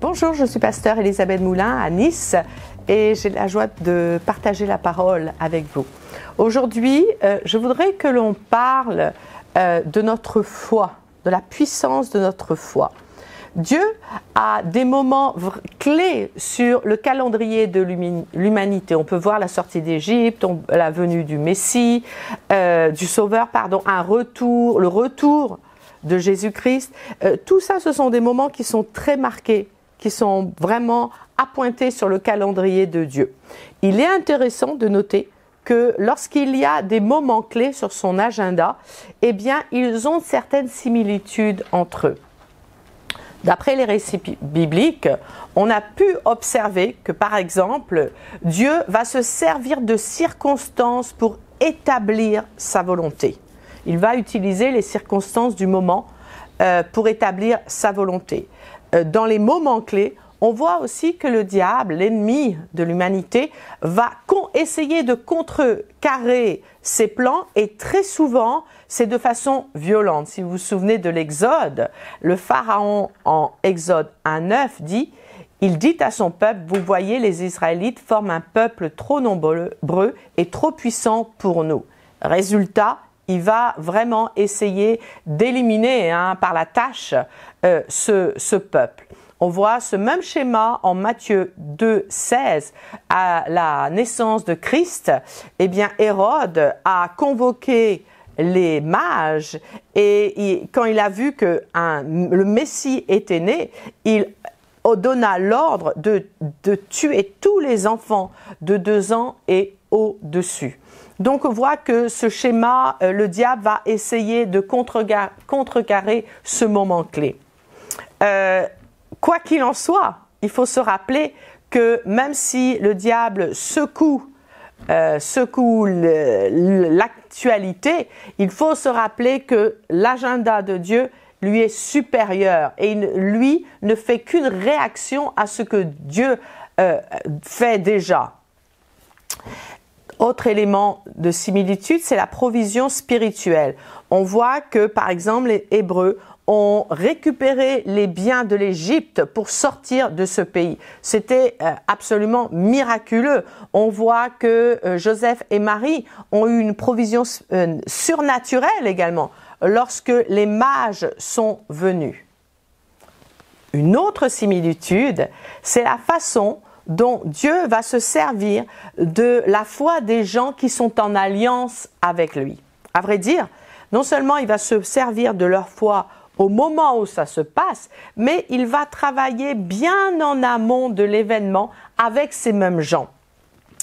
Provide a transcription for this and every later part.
Bonjour, je suis pasteur Elisabeth Moulin à Nice et j'ai la joie de partager la parole avec vous. Aujourd'hui, euh, je voudrais que l'on parle euh, de notre foi, de la puissance de notre foi. Dieu a des moments clés sur le calendrier de l'humanité. On peut voir la sortie d'Égypte, la venue du Messie, euh, du Sauveur, pardon, un retour, le retour de Jésus-Christ. tout ça, ce sont des moments qui sont très marqués qui sont vraiment appointés sur le calendrier de Dieu. Il est intéressant de noter que lorsqu'il y a des moments clés sur son agenda, eh bien, ils ont certaines similitudes entre eux. D'après les récits bibliques, on a pu observer que, par exemple, Dieu va se servir de circonstances pour établir sa volonté. Il va utiliser les circonstances du moment euh, pour établir sa volonté. Euh, dans les moments clés, on voit aussi que le diable, l'ennemi de l'humanité, va essayer de contrecarrer ses plans et très souvent, c'est de façon violente. Si vous vous souvenez de l'Exode, le Pharaon en Exode 1.9 dit il dit à son peuple, vous voyez, les Israélites forment un peuple trop nombreux et trop puissant pour nous. Résultat, il va vraiment essayer d'éliminer hein, par la tâche euh, ce, peuple. On voit ce même schéma en Matthieu 2, 16. À la naissance de Christ, eh bien, Hérode a convoqué les mages et quand il a vu que le Messie était né, il donna l'ordre de, de tuer tous les enfants de deux ans et au-dessus. Donc on voit que ce schéma, euh, le diable va essayer de contrecarrer, ce moment clé. Euh, quoi qu'il en soit, il faut se rappeler que même si le diable secoue, euh, l'actualité, il faut se rappeler que l'agenda de Dieu lui est supérieur et lui ne fait qu'une réaction à ce que Dieu fait déjà. Autre élément de similitude, c'est la provision spirituelle. On voit que, par exemple, les Hébreux ont récupéré les biens de l'Égypte pour sortir de ce pays. C'était euh, absolument miraculeux. On voit que euh, Joseph et Marie ont eu une provision euh, surnaturelle également lorsque les mages sont venus. Une autre similitude, c'est la façon dont Dieu va se servir de la foi des gens qui sont en alliance avec lui. À vrai dire, non seulement il va se servir de leur foi au moment où ça se passe, mais il va travailler bien en amont de l'événement avec ces mêmes gens.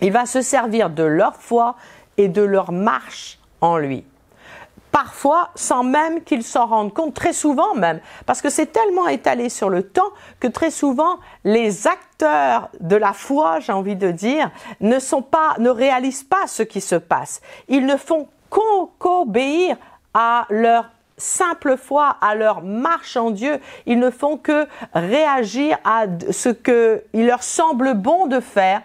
Il va se servir de leur foi et de leur marche en lui parfois sans même qu'ils s'en rendent compte, très souvent même, parce que c'est tellement étalé sur le temps que très souvent les acteurs de la foi, j'ai envie de dire, ne sont pas, ne réalisent pas ce qui se passe. Ils ne font qu'obéir à leur simple foi, à leur marche en Dieu. Ils ne font que réagir à ce qu'il leur semble bon de faire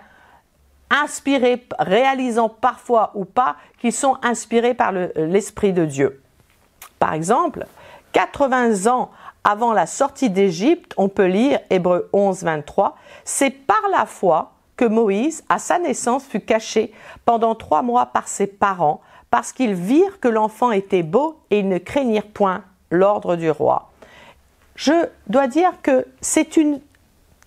inspirés, réalisant parfois ou pas, qui sont inspirés par l'Esprit de Dieu. Par exemple, 80 ans avant la sortie d'Égypte, on peut lire Hébreu 11, 23, c'est par la foi que Moïse, à sa naissance, fut caché pendant trois mois par ses parents, parce qu'ils virent que l'enfant était beau et ils ne craignirent point l'ordre du roi. Je dois dire que c'est une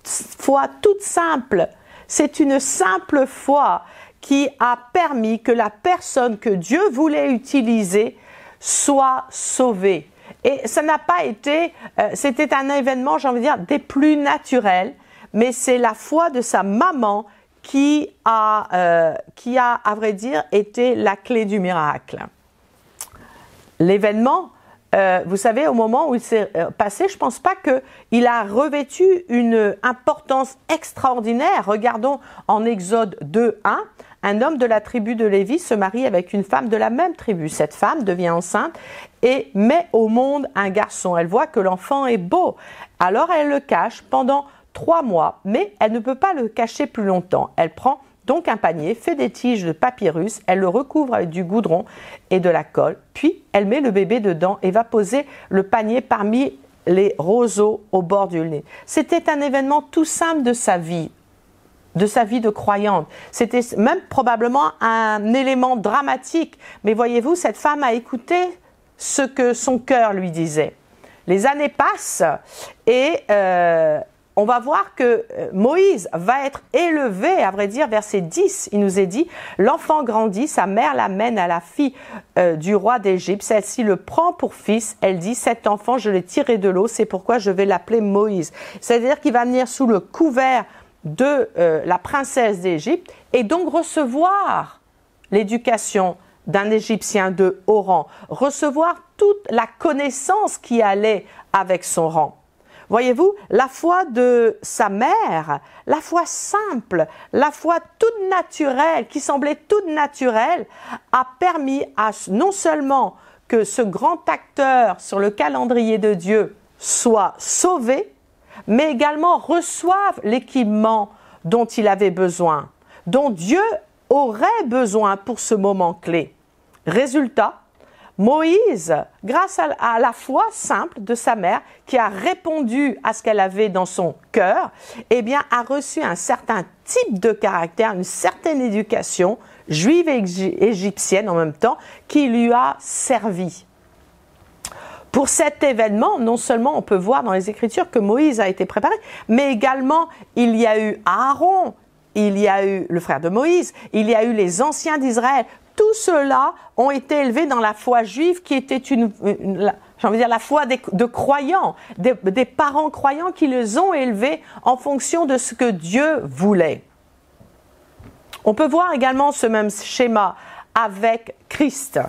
foi toute simple c'est une simple foi qui a permis que la personne que Dieu voulait utiliser soit sauvée. Et ça n'a pas été, euh, c'était un événement, j'ai envie de dire, des plus naturels, mais c'est la foi de sa maman qui a, euh, qui a, à vrai dire, été la clé du miracle. L'événement euh, vous savez, au moment où il s'est euh, passé, je ne pense pas qu'il a revêtu une importance extraordinaire. Regardons en Exode 2, 1. Un homme de la tribu de Lévi se marie avec une femme de la même tribu. Cette femme devient enceinte et met au monde un garçon. Elle voit que l'enfant est beau. Alors elle le cache pendant trois mois, mais elle ne peut pas le cacher plus longtemps. Elle prend donc un panier, fait des tiges de papyrus, elle le recouvre avec du goudron et de la colle, puis elle met le bébé dedans et va poser le panier parmi les roseaux au bord du nez. C'était un événement tout simple de sa vie, de sa vie de croyante. C'était même probablement un élément dramatique, mais voyez-vous, cette femme a écouté ce que son cœur lui disait. Les années passent et euh, on va voir que euh, Moïse va être élevé, à vrai dire, verset 10, il nous est dit, l'enfant grandit, sa mère l'amène à la fille euh, du roi d'Égypte, celle-ci le prend pour fils, elle dit, cet enfant, je l'ai tiré de l'eau, c'est pourquoi je vais l'appeler Moïse. C'est-à-dire qu'il va venir sous le couvert de euh, la princesse d'Égypte et donc recevoir l'éducation d'un Égyptien de haut rang, recevoir toute la connaissance qui allait avec son rang. Voyez-vous, la foi de sa mère, la foi simple, la foi toute naturelle, qui semblait toute naturelle, a permis à non seulement que ce grand acteur sur le calendrier de Dieu soit sauvé, mais également reçoive l'équipement dont il avait besoin, dont Dieu aurait besoin pour ce moment clé. Résultat, Moïse, grâce à, la foi simple de sa mère, qui a répondu à ce qu'elle avait dans son cœur, eh bien, a reçu un certain type de caractère, une certaine éducation juive et égyptienne en même temps, qui lui a servi. Pour cet événement, non seulement on peut voir dans les Écritures que Moïse a été préparé, mais également il y a eu Aaron, il y a eu le frère de Moïse, il y a eu les anciens d'Israël tous ceux-là ont été élevés dans la foi juive qui était une, la, j'ai envie de dire la foi de croyants, des, parents croyants qui les ont élevés en fonction de ce que Dieu voulait. On peut voir également ce même schéma avec Christ.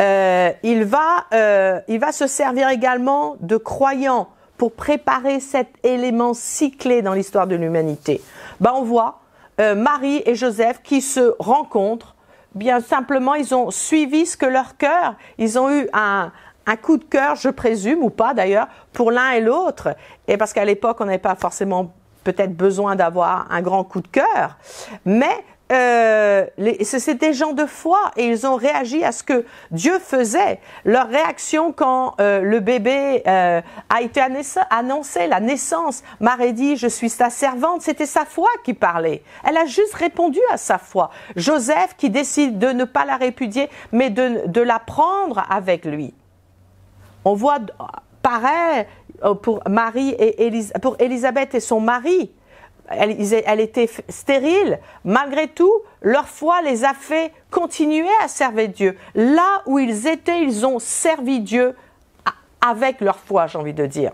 Euh, il, va, euh, il va se servir également de croyants pour préparer cet élément cyclé dans l'histoire de l'humanité. Ben, on voit euh, Marie et Joseph qui se rencontrent bien simplement, ils ont suivi ce que leur cœur, ils ont eu un, un coup de cœur, je présume, ou pas d'ailleurs, pour l'un et l'autre. Et parce qu'à l'époque, on n'avait pas forcément peut-être besoin d'avoir un grand coup de cœur, mais euh, c'est des gens de foi et ils ont réagi à ce que Dieu faisait. Leur réaction quand euh, le bébé euh, a été annoncé, la naissance, Marie dit, je suis ta servante, c'était sa foi qui parlait. Elle a juste répondu à sa foi. Joseph qui décide de ne pas la répudier, mais de, la prendre avec lui. On voit euh, pareil pour Marie et pour Élisabeth et son mari elle, était stérile, malgré tout, leur foi les a fait continuer à servir Dieu. Là où ils étaient, ils ont servi Dieu avec leur foi, j'ai envie de dire.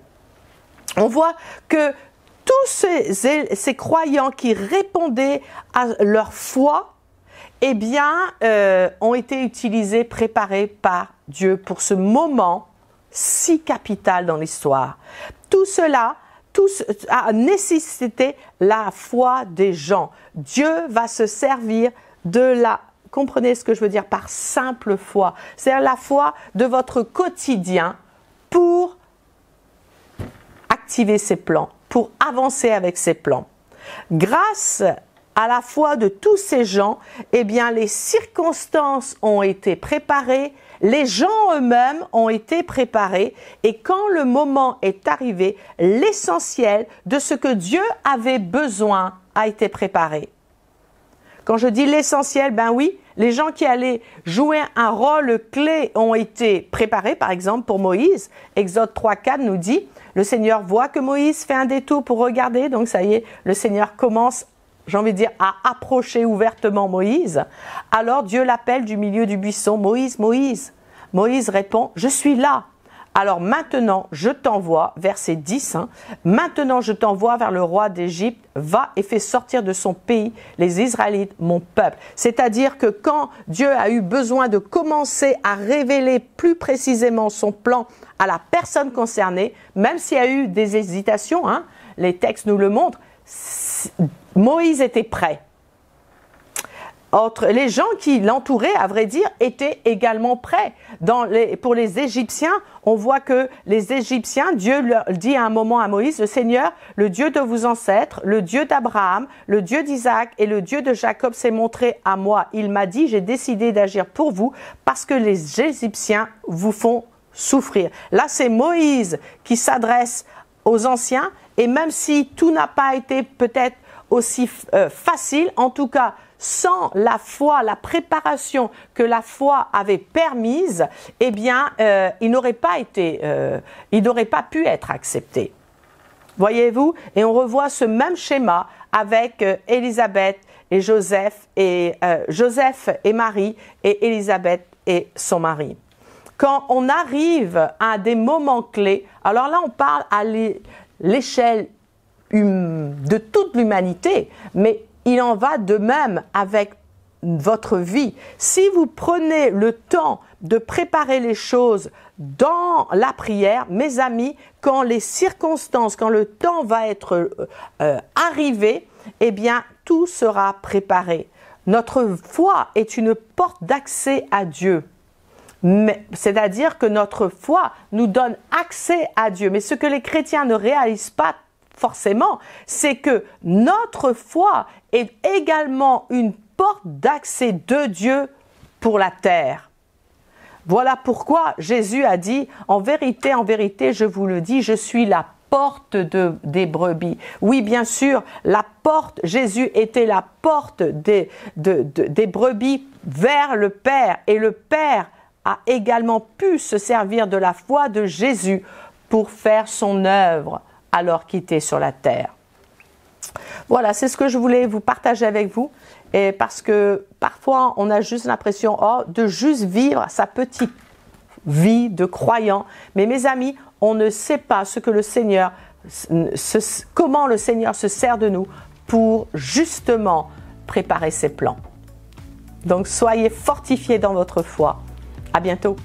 On voit que tous ces, croyants qui répondaient à leur foi, eh bien, euh, ont été utilisés, préparés par Dieu pour ce moment si capital dans l'histoire. Tout cela à a la foi des gens. Dieu va se servir de la comprenez ce que je veux dire par simple foi, cest à la foi de votre quotidien pour activer ses plans, pour avancer avec ses plans. Grâce à la foi de tous ces gens, eh bien les circonstances ont été préparées, les gens eux-mêmes ont été préparés et quand le moment est arrivé, l'essentiel de ce que Dieu avait besoin a été préparé. Quand je dis l'essentiel, ben oui, les gens qui allaient jouer un rôle clé ont été préparés, par exemple, pour Moïse. Exode 3.4 nous dit, le Seigneur voit que Moïse fait un détour pour regarder, donc ça y est, le Seigneur commence à j'ai envie de dire, à approcher ouvertement Moïse, alors Dieu l'appelle du milieu du buisson, Moïse, Moïse. Moïse répond, je suis là. Alors maintenant, je t'envoie, verset 10, hein, maintenant je t'envoie vers le roi d'Égypte, va et fais sortir de son pays les Israélites, mon peuple. C'est-à-dire que quand Dieu a eu besoin de commencer à révéler plus précisément son plan à la personne concernée, même s'il y a eu des hésitations, hein, les textes nous le montrent, Moïse était prêt. Entre les gens qui l'entouraient, à vrai dire, étaient également prêts. pour les Égyptiens, on voit que les Égyptiens, Dieu leur dit à un moment à Moïse, le Seigneur, le Dieu de vos ancêtres, le Dieu d'Abraham, le Dieu d'Isaac et le Dieu de Jacob s'est montré à moi. Il m'a dit, j'ai décidé d'agir pour vous parce que les Égyptiens vous font souffrir. Là, c'est Moïse qui s'adresse aux anciens et même si tout n'a pas été peut-être aussi euh, facile, en tout cas, sans la foi, la préparation que la foi avait permise, eh bien, euh, il n'aurait pas été, euh, il n'aurait pas pu être accepté. Voyez-vous Et on revoit ce même schéma avec Élisabeth et Joseph et Joseph et Marie et Élisabeth et son mari. Quand on arrive à des moments clés, alors là on parle à l'échelle hum, de toute l'humanité, mais il en va de même avec votre vie. Si vous prenez le temps de préparer les choses dans la prière, mes amis, quand les circonstances, quand le temps va être euh, euh, arrivé, eh bien, tout sera préparé. Notre foi est une porte d'accès à Dieu. C'est-à-dire que notre foi nous donne accès à Dieu. Mais ce que les chrétiens ne réalisent pas forcément, c'est que notre foi est également une porte d'accès de Dieu pour la terre. Voilà pourquoi Jésus a dit, en vérité, en vérité, je vous le dis, je suis la porte des brebis. Oui, bien sûr, la porte, Jésus était la porte des, des brebis vers le Père, et le Père a également pu se servir de la foi de Jésus pour faire son œuvre alors qu'il était sur la terre. Voilà, c'est ce que je voulais vous partager avec vous. Et parce que parfois, on a juste l'impression oh, de juste vivre sa petite vie de croyant. Mais mes amis, on ne sait pas ce que le Seigneur, comment le Seigneur se sert de nous pour justement préparer ses plans. Donc soyez fortifiés dans votre foi à bientôt.